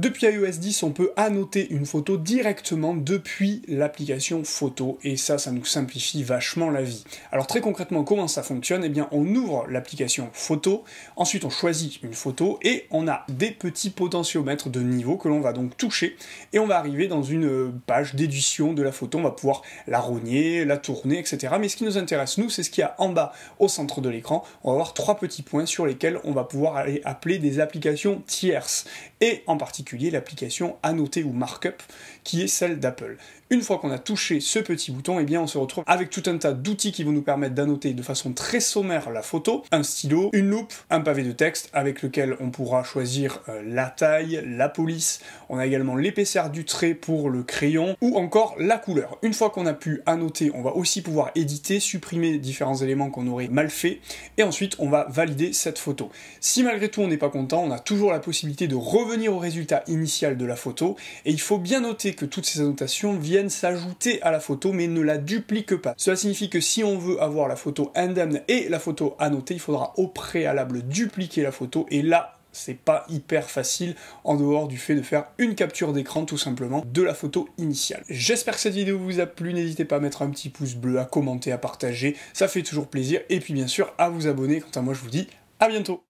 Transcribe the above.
Depuis iOS 10, on peut annoter une photo directement depuis l'application photo et ça, ça nous simplifie vachement la vie. Alors très concrètement, comment ça fonctionne Eh bien, on ouvre l'application photo, ensuite on choisit une photo et on a des petits potentiomètres de niveau que l'on va donc toucher et on va arriver dans une euh, page d'édition de la photo. On va pouvoir la rogner, la tourner, etc. Mais ce qui nous intéresse, nous, c'est ce qu'il y a en bas au centre de l'écran. On va avoir trois petits points sur lesquels on va pouvoir aller appeler des applications tierces et en particulier l'application annotée ou markup qui est celle d'Apple. Une fois qu'on a touché ce petit bouton, et eh bien on se retrouve avec tout un tas d'outils qui vont nous permettre d'annoter de façon très sommaire la photo, un stylo, une loupe, un pavé de texte avec lequel on pourra choisir euh, la taille, la police, on a également l'épaisseur du trait pour le crayon ou encore la couleur. Une fois qu'on a pu annoter, on va aussi pouvoir éditer, supprimer différents éléments qu'on aurait mal fait et ensuite on va valider cette photo. Si malgré tout on n'est pas content, on a toujours la possibilité de revenir au résultat initial de la photo et il faut bien noter que toutes ces annotations viennent s'ajouter à la photo mais ne la duplique pas. Cela signifie que si on veut avoir la photo indemne et la photo annotée, il faudra au préalable dupliquer la photo et là c'est pas hyper facile en dehors du fait de faire une capture d'écran tout simplement de la photo initiale. J'espère que cette vidéo vous a plu, n'hésitez pas à mettre un petit pouce bleu, à commenter, à partager, ça fait toujours plaisir et puis bien sûr à vous abonner. Quant à moi je vous dis à bientôt.